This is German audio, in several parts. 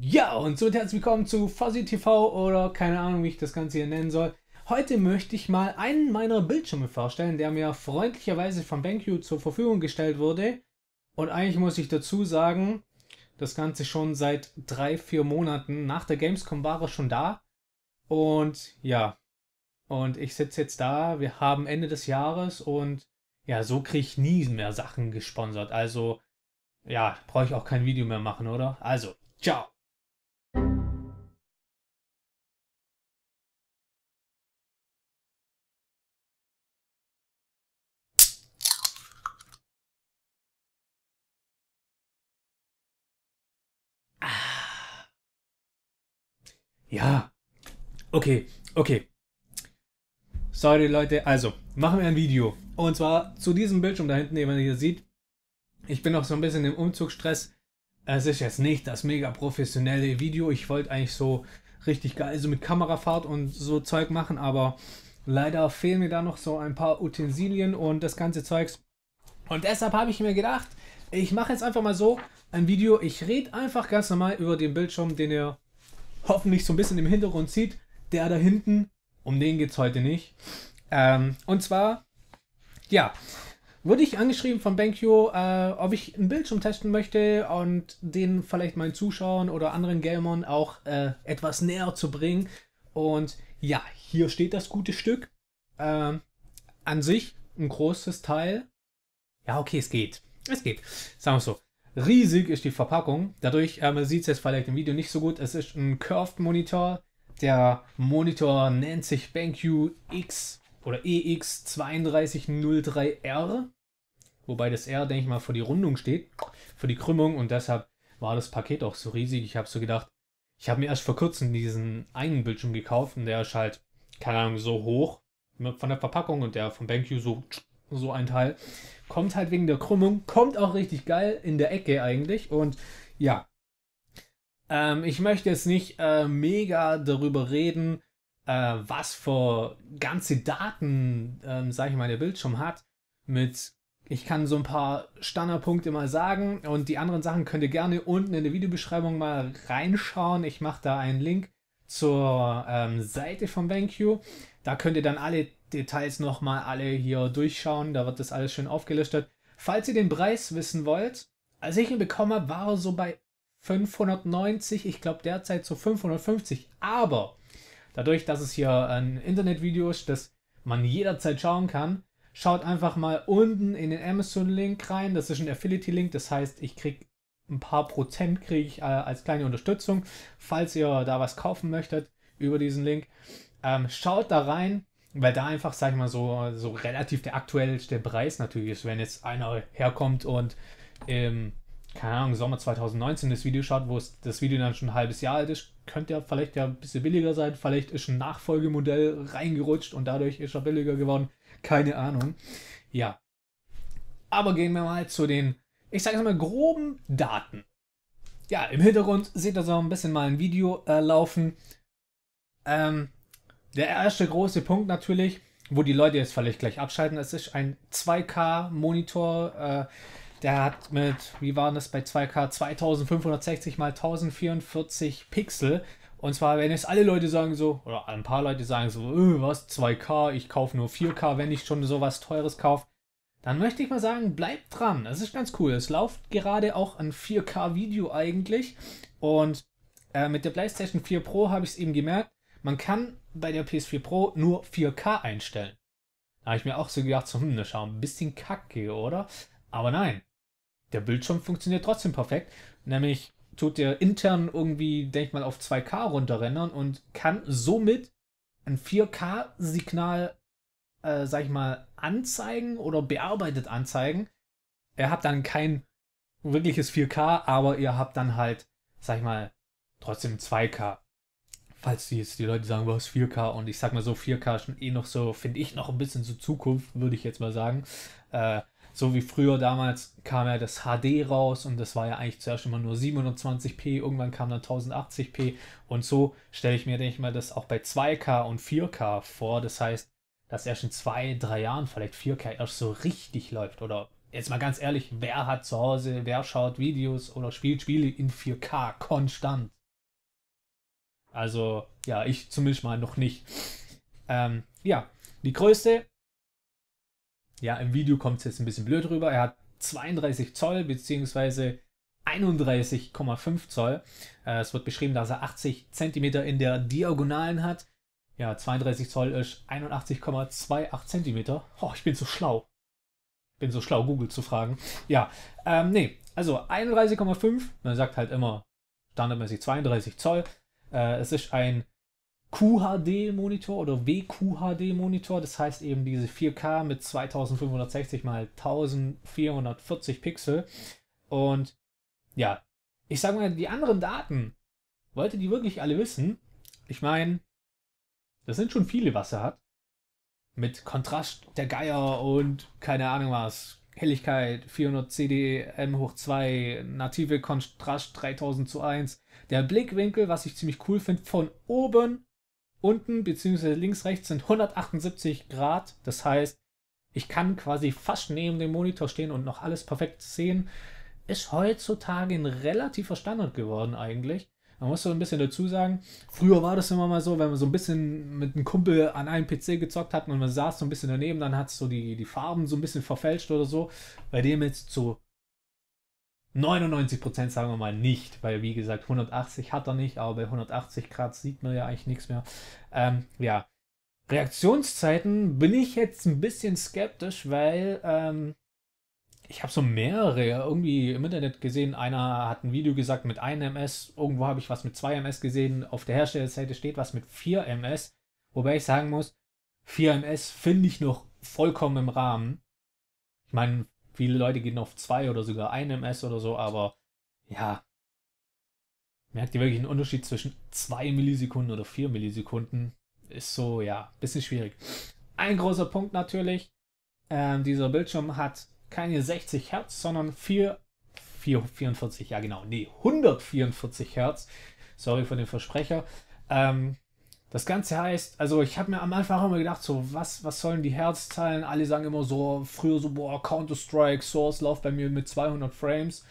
Ja, und so herzlich willkommen zu Fuzzy TV oder keine Ahnung, wie ich das Ganze hier nennen soll. Heute möchte ich mal einen meiner Bildschirme vorstellen, der mir freundlicherweise von BenQ zur Verfügung gestellt wurde. Und eigentlich muss ich dazu sagen, das Ganze schon seit drei, vier Monaten. Nach der Gamescom war er schon da. Und ja, und ich sitze jetzt da. Wir haben Ende des Jahres und ja, so kriege ich nie mehr Sachen gesponsert. Also ja, brauche ich auch kein Video mehr machen, oder? Also, ciao. Ja. Okay, okay. Sorry, Leute. Also, machen wir ein Video. Und zwar zu diesem Bildschirm da hinten, den man hier sieht. Ich bin noch so ein bisschen im Umzugsstress. Es ist jetzt nicht das mega professionelle Video. Ich wollte eigentlich so richtig geil, so mit Kamerafahrt und so Zeug machen, aber leider fehlen mir da noch so ein paar Utensilien und das ganze Zeugs. Und deshalb habe ich mir gedacht, ich mache jetzt einfach mal so ein Video. Ich rede einfach ganz normal über den Bildschirm, den ihr hoffentlich so ein bisschen im Hintergrund sieht, der da hinten, um den geht's heute nicht. Ähm, und zwar, ja, wurde ich angeschrieben von BenQ, äh, ob ich einen Bildschirm testen möchte und den vielleicht meinen Zuschauern oder anderen Gamern auch äh, etwas näher zu bringen. Und ja, hier steht das gute Stück. Ähm, an sich ein großes Teil. Ja, okay, es geht. Es geht. Sagen wir so. Riesig ist die Verpackung. Dadurch ähm, sieht es jetzt vielleicht im Video nicht so gut. Es ist ein Curved Monitor. Der Monitor nennt sich BenQ X oder EX3203R. Wobei das R, denke ich mal, für die Rundung steht, für die Krümmung und deshalb war das Paket auch so riesig. Ich habe so gedacht, ich habe mir erst vor kurzem diesen einen Bildschirm gekauft und der ist halt, keine Ahnung, so hoch ne, von der Verpackung und der von BenQ so so ein Teil. Kommt halt wegen der Krümmung, kommt auch richtig geil in der Ecke eigentlich. Und ja, ähm, ich möchte jetzt nicht äh, mega darüber reden, äh, was für ganze Daten, ähm, sage ich mal, der Bildschirm hat. Mit, ich kann so ein paar Standardpunkte mal sagen und die anderen Sachen könnt ihr gerne unten in der Videobeschreibung mal reinschauen. Ich mache da einen Link zur ähm, Seite von BenQ. Da könnt ihr dann alle Details nochmal alle hier durchschauen. Da wird das alles schön aufgelistet. Falls ihr den Preis wissen wollt, als ich ihn bekommen habe, war er so bei 590, ich glaube derzeit so 550. Aber dadurch, dass es hier ein Internetvideo ist, das man jederzeit schauen kann, schaut einfach mal unten in den Amazon-Link rein. Das ist ein Affiliate-Link, das heißt, ich kriege ein paar Prozent kriege ich äh, als kleine Unterstützung, falls ihr da was kaufen möchtet über diesen Link. Ähm, schaut da rein, weil da einfach, sag ich mal, so, so relativ der aktuellste Preis natürlich ist, wenn jetzt einer herkommt und im, ähm, keine Ahnung, Sommer 2019 das Video schaut, wo es, das Video dann schon ein halbes Jahr alt ist, könnte ja vielleicht ja ein bisschen billiger sein, vielleicht ist ein Nachfolgemodell reingerutscht und dadurch ist er billiger geworden, keine Ahnung. Ja. Aber gehen wir mal zu den, ich sage jetzt mal, groben Daten. Ja, im Hintergrund seht ihr so ein bisschen mal ein Video äh, laufen. Ähm, der erste große Punkt natürlich, wo die Leute jetzt vielleicht gleich abschalten, es ist ein 2K-Monitor. Äh, der hat mit, wie waren das bei 2K, 2560 x 1044 Pixel. Und zwar, wenn jetzt alle Leute sagen so, oder ein paar Leute sagen so, öh, was, 2K, ich kaufe nur 4K, wenn ich schon sowas Teures kaufe. Dann möchte ich mal sagen, bleibt dran. Das ist ganz cool. Es läuft gerade auch ein 4K-Video eigentlich. Und äh, mit der PlayStation 4 Pro habe ich es eben gemerkt, man kann bei der PS4 Pro nur 4K einstellen. Da habe ich mir auch so gedacht, so, hm, das ist ein bisschen kacke, oder? Aber nein, der Bildschirm funktioniert trotzdem perfekt. Nämlich tut der intern irgendwie, denke ich mal, auf 2K runterrennen und kann somit ein 4K-Signal, äh, sag ich mal, anzeigen oder bearbeitet anzeigen. Ihr habt dann kein wirkliches 4K, aber ihr habt dann halt, sag ich mal, trotzdem 2K falls jetzt die Leute sagen, was 4K und ich sag mal so, 4K schon eh noch so, finde ich noch ein bisschen zur Zukunft, würde ich jetzt mal sagen. Äh, so wie früher damals kam ja das HD raus und das war ja eigentlich zuerst immer nur 27p, irgendwann kam dann 1080p und so stelle ich mir, denke ich mal, das auch bei 2K und 4K vor. Das heißt, dass erst in zwei, drei Jahren vielleicht 4K erst so richtig läuft oder jetzt mal ganz ehrlich, wer hat zu Hause, wer schaut Videos oder spielt Spiele in 4K konstant? Also, ja, ich zumindest mal noch nicht. Ähm, ja, die Größe. Ja, im Video kommt es jetzt ein bisschen blöd rüber. Er hat 32 Zoll bzw. 31,5 Zoll. Äh, es wird beschrieben, dass er 80 cm in der Diagonalen hat. Ja, 32 Zoll ist 81,28 cm. Oh, ich bin so schlau. Bin so schlau, Google zu fragen. Ja, ähm, nee, also 31,5. Man sagt halt immer standardmäßig 32 Zoll. Äh, es ist ein QHD-Monitor oder WQHD-Monitor, das heißt eben diese 4K mit 2560 mal 1440 Pixel. Und ja, ich sag mal, die anderen Daten, wollte die wirklich alle wissen? Ich meine, das sind schon viele, was er hat. Mit Kontrast der Geier und keine Ahnung was, Helligkeit 400 CDM hoch 2, native Kontrast 3000 zu 1. Der Blickwinkel, was ich ziemlich cool finde, von oben, unten bzw. links, rechts sind 178 Grad. Das heißt, ich kann quasi fast neben dem Monitor stehen und noch alles perfekt sehen. Ist heutzutage ein relativer Standard geworden eigentlich. Man muss so ein bisschen dazu sagen, früher war das immer mal so, wenn man so ein bisschen mit einem Kumpel an einem PC gezockt hat und man saß so ein bisschen daneben, dann hat es so die, die Farben so ein bisschen verfälscht oder so. Bei dem jetzt zu 99 Prozent sagen wir mal nicht, weil wie gesagt 180 hat er nicht, aber bei 180 Grad sieht man ja eigentlich nichts mehr. Ähm, ja, Reaktionszeiten bin ich jetzt ein bisschen skeptisch, weil ähm, ich habe so mehrere irgendwie im Internet gesehen. Einer hat ein Video gesagt mit 1 MS, irgendwo habe ich was mit 2 MS gesehen. Auf der Herstellerseite steht was mit 4 MS. Wobei ich sagen muss, 4 MS finde ich noch vollkommen im Rahmen. Ich meine, viele Leute gehen auf 2 oder sogar 1 MS oder so, aber ja. Merkt ihr wirklich einen Unterschied zwischen 2 Millisekunden oder 4 Millisekunden? Ist so, ja, bisschen schwierig. Ein großer Punkt natürlich. Ähm, dieser Bildschirm hat keine 60 Hertz, sondern 4, 4, 44, ja genau, nee, 144 Hertz. Sorry für den Versprecher. Ähm, das Ganze heißt, also ich habe mir am Anfang immer gedacht, so was, was sollen die Herzzahlen? Alle sagen immer so, früher so, boah, Counter-Strike, Source läuft bei mir mit 200 Frames.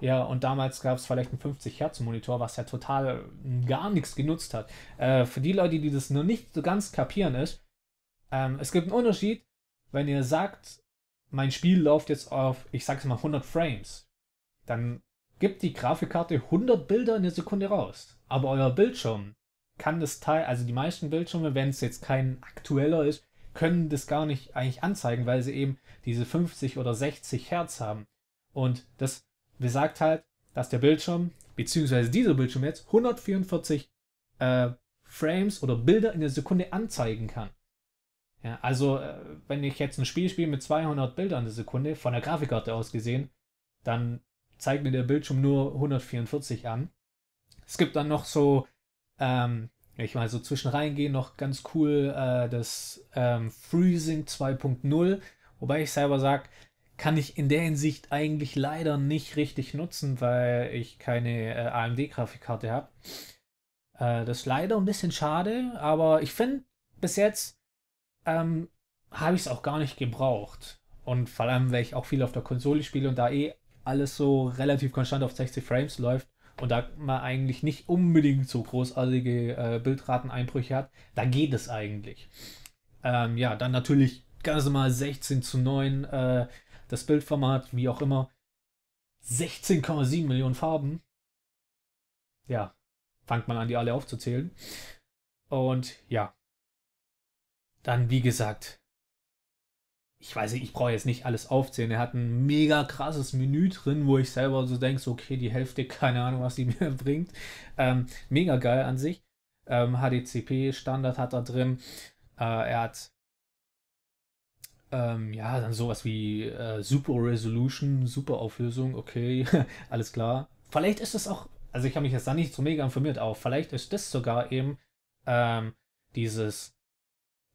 Ja, und damals gab es vielleicht einen 50-Hertz-Monitor, was ja total gar nichts genutzt hat. Äh, für die Leute, die das noch nicht so ganz kapieren, ist, ähm, es gibt einen Unterschied, wenn ihr sagt, mein Spiel läuft jetzt auf, ich sag's mal, 100 Frames, dann gibt die Grafikkarte 100 Bilder in der Sekunde raus. Aber euer Bildschirm kann das Teil, also die meisten Bildschirme, wenn es jetzt kein aktueller ist, können das gar nicht eigentlich anzeigen, weil sie eben diese 50 oder 60 Hertz haben. Und das besagt halt, dass der Bildschirm, beziehungsweise dieser Bildschirm jetzt, 144 äh, Frames oder Bilder in der Sekunde anzeigen kann. Ja, also, äh, wenn ich jetzt ein Spiel spiele mit 200 Bildern die Sekunde, von der Grafikkarte aus gesehen, dann zeigt mir der Bildschirm nur 144 an. Es gibt dann noch so, ähm, ich mal so zwischen reingehen, noch ganz cool äh, das ähm, Freezing 2.0, wobei ich selber sage, kann ich in der Hinsicht eigentlich leider nicht richtig nutzen, weil ich keine äh, AMD-Grafikkarte habe. Äh, das ist leider ein bisschen schade, aber ich finde bis jetzt ähm, habe ich es auch gar nicht gebraucht. Und vor allem, weil ich auch viel auf der Konsole spiele und da eh alles so relativ konstant auf 60 Frames läuft und da man eigentlich nicht unbedingt so großartige äh, Bildrateneinbrüche hat, da geht es eigentlich. Ähm, ja, dann natürlich ganz normal 16 zu 9, äh, das Bildformat, wie auch immer. 16,7 Millionen Farben. Ja, fangt man an, die alle aufzuzählen. Und ja, dann, wie gesagt, ich weiß nicht, ich brauche jetzt nicht alles aufzählen. Er hat ein mega krasses Menü drin, wo ich selber so denke, so, okay, die Hälfte, keine Ahnung, was die mir bringt. Ähm, mega geil an sich. Ähm, HDCP-Standard hat er drin. Äh, er hat ähm, ja dann sowas wie äh, Super Resolution, Super Auflösung, okay, alles klar. Vielleicht ist es auch, also ich habe mich jetzt da nicht so mega informiert, auch vielleicht ist das sogar eben ähm, dieses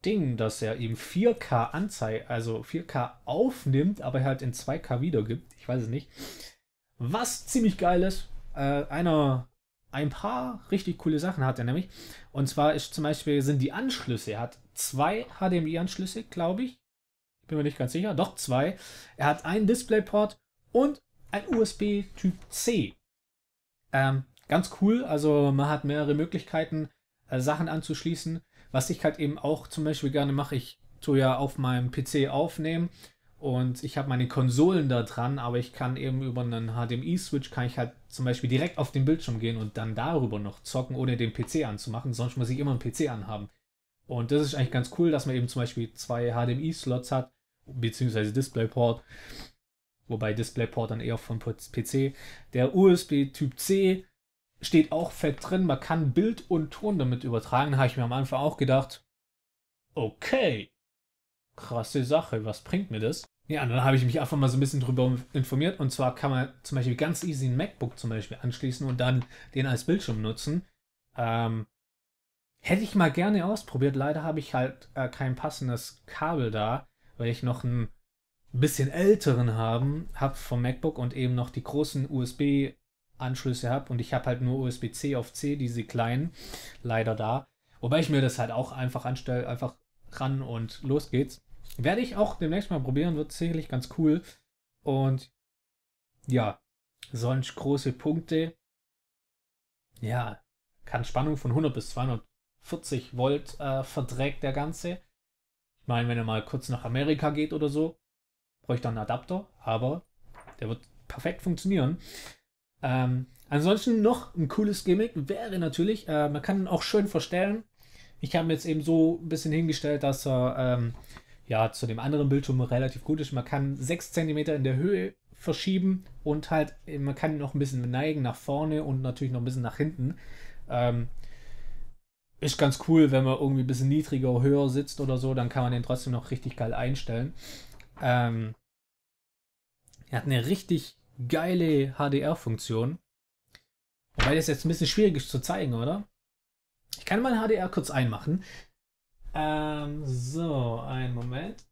Ding, dass er eben 4K anzeigt, also 4K aufnimmt, aber halt in 2K wiedergibt. Ich weiß es nicht. Was ziemlich geil ist. Äh, einer, ein paar richtig coole Sachen hat er nämlich. Und zwar ist zum Beispiel sind die Anschlüsse. Er hat zwei HDMI-Anschlüsse, glaube ich. Bin mir nicht ganz sicher. Doch zwei. Er hat einen DisplayPort und ein USB Typ C. Ähm, ganz cool. Also man hat mehrere Möglichkeiten, äh, Sachen anzuschließen. Was ich halt eben auch zum Beispiel gerne mache, ich tue ja auf meinem PC aufnehmen und ich habe meine Konsolen da dran, aber ich kann eben über einen HDMI-Switch kann ich halt zum Beispiel direkt auf den Bildschirm gehen und dann darüber noch zocken, ohne den PC anzumachen. Sonst muss ich immer einen PC anhaben. Und das ist eigentlich ganz cool, dass man eben zum Beispiel zwei HDMI-Slots hat, beziehungsweise DisplayPort, wobei DisplayPort dann eher vom PC, der USB Typ C steht auch fett drin, man kann Bild und Ton damit übertragen. Da habe ich mir am Anfang auch gedacht, okay, krasse Sache, was bringt mir das? Ja, und dann habe ich mich einfach mal so ein bisschen drüber informiert. Und zwar kann man zum Beispiel ganz easy ein MacBook zum Beispiel anschließen und dann den als Bildschirm nutzen. Ähm, hätte ich mal gerne ausprobiert. Leider habe ich halt äh, kein passendes Kabel da, weil ich noch ein bisschen älteren haben habe vom MacBook und eben noch die großen USB Anschlüsse habe und ich habe halt nur USB-C auf C, diese kleinen, leider da. Wobei ich mir das halt auch einfach anstelle, einfach ran und los geht's. Werde ich auch demnächst mal probieren, wird sicherlich ganz cool. Und ja, sonst große Punkte. Ja, kann Spannung von 100 bis 240 Volt äh, verträgt der Ganze. Ich meine, wenn er mal kurz nach Amerika geht oder so, bräuchte er einen Adapter, aber der wird perfekt funktionieren. Ähm, ansonsten noch ein cooles Gimmick wäre natürlich, äh, man kann ihn auch schön verstellen. Ich habe jetzt eben so ein bisschen hingestellt, dass er ähm, ja zu dem anderen Bildschirm relativ gut ist. Man kann 6 cm in der Höhe verschieben und halt, man kann ihn noch ein bisschen neigen nach vorne und natürlich noch ein bisschen nach hinten. Ähm, ist ganz cool, wenn man irgendwie ein bisschen niedriger, höher sitzt oder so, dann kann man den trotzdem noch richtig geil einstellen. Ähm, er hat eine richtig geile HDR-Funktion. Wobei das jetzt ein bisschen schwierig ist zu zeigen, oder? Ich kann mal HDR kurz einmachen. Ähm, so, einen Moment.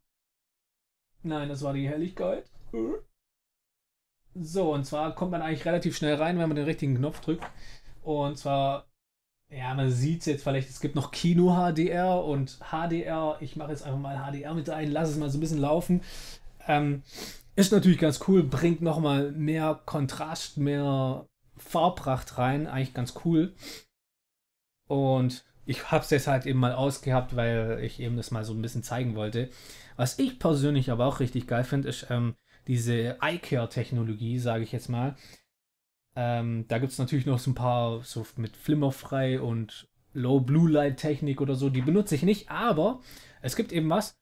Nein, das war die Helligkeit. So, und zwar kommt man eigentlich relativ schnell rein, wenn man den richtigen Knopf drückt. Und zwar, ja, man sieht es jetzt vielleicht, es gibt noch Kino HDR und HDR. Ich mache jetzt einfach mal HDR mit ein, lasse es mal so ein bisschen laufen. Ähm, ist natürlich ganz cool, bringt nochmal mehr Kontrast, mehr Farbpracht rein, eigentlich ganz cool. Und ich habe es jetzt halt eben mal ausgehabt, weil ich eben das mal so ein bisschen zeigen wollte. Was ich persönlich aber auch richtig geil finde, ist ähm, diese eyecare technologie sage ich jetzt mal. Ähm, da gibt es natürlich noch so ein paar so mit Flimmerfrei und Low Blue Light Technik oder so, die benutze ich nicht, aber es gibt eben was,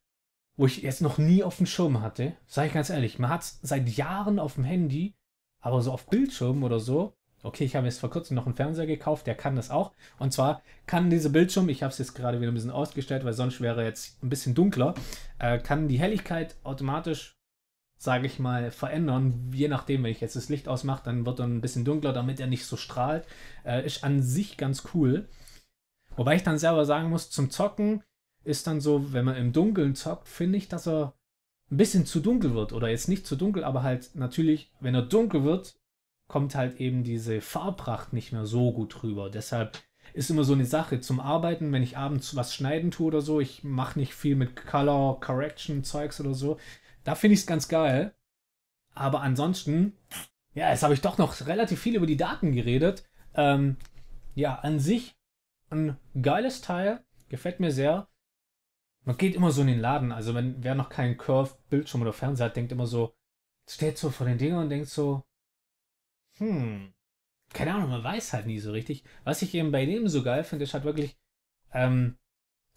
wo ich jetzt noch nie auf dem Schirm hatte, sage ich ganz ehrlich, man hat es seit Jahren auf dem Handy, aber so auf Bildschirmen oder so. Okay, ich habe jetzt vor kurzem noch einen Fernseher gekauft, der kann das auch. Und zwar kann dieser Bildschirm, ich habe es jetzt gerade wieder ein bisschen ausgestellt, weil sonst wäre jetzt ein bisschen dunkler, äh, kann die Helligkeit automatisch, sage ich mal, verändern. Je nachdem, wenn ich jetzt das Licht ausmache, dann wird er ein bisschen dunkler, damit er nicht so strahlt. Äh, ist an sich ganz cool. Wobei ich dann selber sagen muss, zum Zocken, ist dann so, wenn man im Dunkeln zockt, finde ich, dass er ein bisschen zu dunkel wird. Oder jetzt nicht zu dunkel, aber halt natürlich, wenn er dunkel wird, kommt halt eben diese Farbpracht nicht mehr so gut rüber. Deshalb ist immer so eine Sache zum Arbeiten, wenn ich abends was schneiden tue oder so. Ich mache nicht viel mit Color Correction Zeugs oder so. Da finde ich es ganz geil. Aber ansonsten, ja, jetzt habe ich doch noch relativ viel über die Daten geredet. Ähm, ja, an sich ein geiles Teil, gefällt mir sehr man geht immer so in den Laden. Also wenn wer noch keinen Curve-Bildschirm oder Fernseher hat, denkt immer so, steht so vor den Dingern und denkt so, hm, keine Ahnung, man weiß halt nie so richtig. Was ich eben bei dem so geil finde, ist halt wirklich, ähm,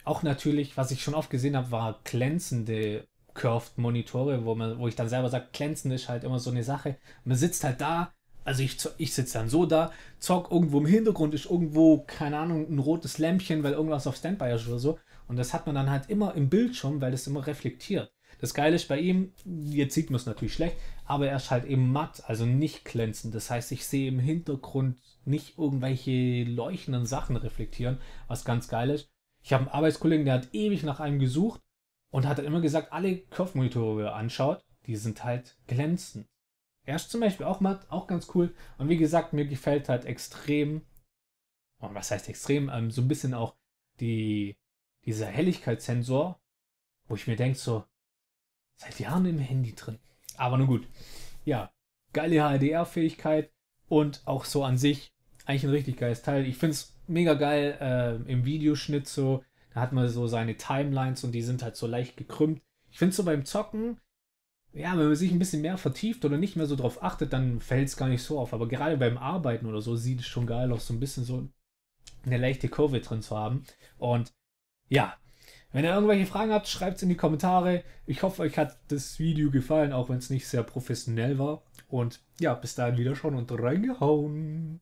auch natürlich, was ich schon oft gesehen habe, war glänzende Curved-Monitore, wo wo ich dann selber sage, glänzend ist halt immer so eine Sache. Man sitzt halt da, also ich, ich sitze dann so da, zock irgendwo im Hintergrund ist irgendwo, keine Ahnung, ein rotes Lämpchen, weil irgendwas auf Standby ist oder so. Und das hat man dann halt immer im Bildschirm, weil das immer reflektiert. Das Geile ist bei ihm, jetzt sieht man es natürlich schlecht, aber er ist halt eben matt, also nicht glänzend. Das heißt, ich sehe im Hintergrund nicht irgendwelche leuchtenden Sachen reflektieren, was ganz geil ist. Ich habe einen Arbeitskollegen, der hat ewig nach einem gesucht und hat dann immer gesagt, alle Kopfmonitore die er anschaut, die sind halt glänzend. Er ist zum Beispiel auch matt, auch ganz cool. Und wie gesagt, mir gefällt halt extrem, und oh, was heißt extrem, ähm, so ein bisschen auch die dieser Helligkeitssensor, wo ich mir denke, so, seit Jahren im Handy drin. Aber nun gut. Ja, geile HDR-Fähigkeit und auch so an sich eigentlich ein richtig geiles Teil. Ich finde es mega geil äh, im Videoschnitt so. Da hat man so seine Timelines und die sind halt so leicht gekrümmt. Ich finde so beim Zocken, ja, wenn man sich ein bisschen mehr vertieft oder nicht mehr so drauf achtet, dann fällt es gar nicht so auf. Aber gerade beim Arbeiten oder so sieht es schon geil aus, so ein bisschen so eine leichte Kurve drin zu haben. Und ja, wenn ihr irgendwelche Fragen habt, schreibt es in die Kommentare. Ich hoffe, euch hat das Video gefallen, auch wenn es nicht sehr professionell war. Und ja, bis dahin wieder schon und reingehauen.